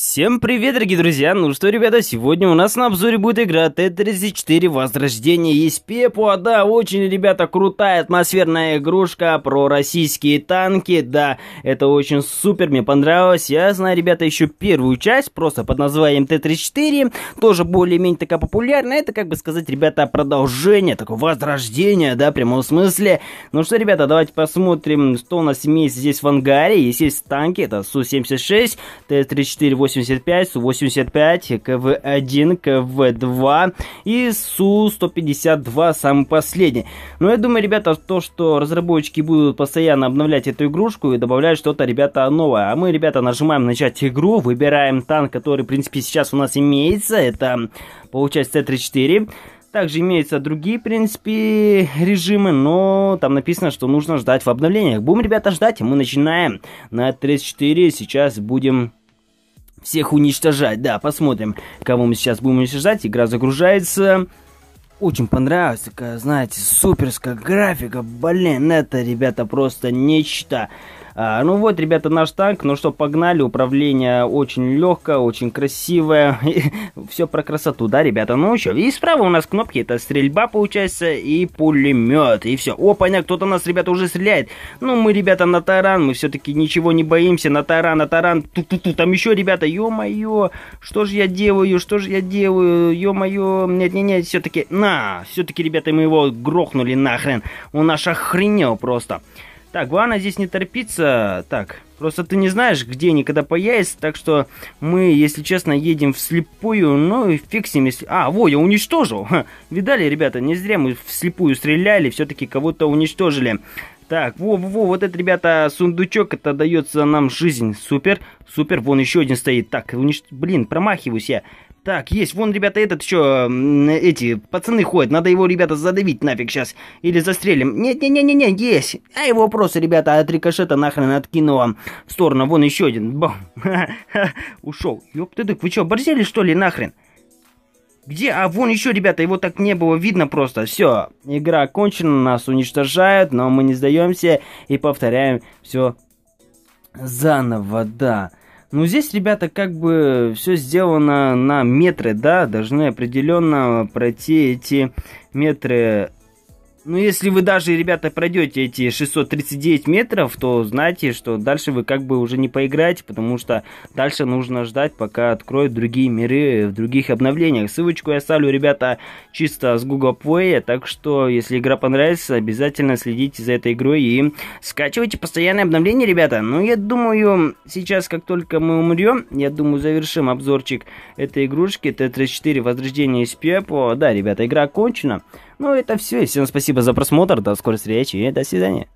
Всем привет, дорогие друзья! Ну что, ребята, сегодня у нас на обзоре будет игра Т-34 Возрождение из Пепуа. Да, очень, ребята, крутая атмосферная игрушка про российские танки. Да, это очень супер, мне понравилось. Я знаю, ребята, еще первую часть, просто под названием Т-34. Тоже более-менее такая популярная. Это, как бы сказать, ребята, продолжение, такое возрождение, да, в прямом смысле. Ну что, ребята, давайте посмотрим, что у нас имеется здесь в ангаре. Здесь есть танки, это Су-76, Т-34 Су-85, Су-85, КВ-1, КВ-2 и Су-152, самый последний. Но я думаю, ребята, то, что разработчики будут постоянно обновлять эту игрушку и добавлять что-то, ребята, новое. А мы, ребята, нажимаем начать игру, выбираем танк, который, в принципе, сейчас у нас имеется. Это, получается, Т-34. Также имеются другие, в принципе, режимы, но там написано, что нужно ждать в обновлениях. Будем, ребята, ждать, мы начинаем на 34, сейчас будем всех уничтожать. Да, посмотрим, кого мы сейчас будем уничтожать. Игра загружается. Очень понравилась такая, знаете, суперская графика. Блин, это, ребята, просто нечто. А, ну вот, ребята, наш танк. Ну что, погнали. Управление очень легкое, очень красивое. Все про красоту, да, ребята? Ну еще. И справа у нас кнопки. Это стрельба, получается, и пулемет. И все. О, понятно, кто-то нас, ребята, уже стреляет. Ну, мы, ребята, на таран. Мы все-таки ничего не боимся. На таран, на таран. Ту-ту-ту. Там еще, ребята, ё-моё. Что же я делаю? Что же я делаю? Ё-моё. Нет-нет-нет, все-таки... На! Все-таки, ребята, мы его грохнули нахрен. Он аж охренел просто. Так, главное здесь не торпиться. Так, просто ты не знаешь, где никогда появится, так что мы, если честно, едем вслепую, ну и фиксим, если... А, во, я уничтожил! Видали, ребята, не зря мы вслепую стреляли, все-таки кого-то уничтожили. Так, во, во, во вот этот, ребята, сундучок, это дается нам жизнь. Супер, супер, вон еще один стоит. Так, унич... блин, промахиваюсь я. Так, есть, вон, ребята, этот еще, эти, пацаны ходят, надо его, ребята, задавить нафиг сейчас, или застрелим. Нет-не-не-не-не, есть, а его просто, ребята, от рикошета нахрен откинуло в сторону, вон еще один, бам, ушел. Ёпты, дык, вы что, борзели что ли нахрен? Где? А вон еще, ребята, его так не было видно просто. Все, игра окончена, нас уничтожают, но мы не сдаемся и повторяем все заново, да. Ну, здесь, ребята, как бы все сделано на метры, да, должны определенно пройти эти метры ну, если вы даже, ребята, пройдете эти 639 метров, то знайте, что дальше вы как бы уже не поиграете, потому что дальше нужно ждать, пока откроют другие миры в других обновлениях. Ссылочку я оставлю, ребята, чисто с Google Play, так что, если игра понравится, обязательно следите за этой игрой и скачивайте постоянные обновления, ребята. Ну, я думаю, сейчас, как только мы умрем, я думаю, завершим обзорчик этой игрушки Т-34 Возрождение из Пепла. Да, ребята, игра окончена. Ну, это все. Всем спасибо за просмотр. До скорой встречи и до свидания.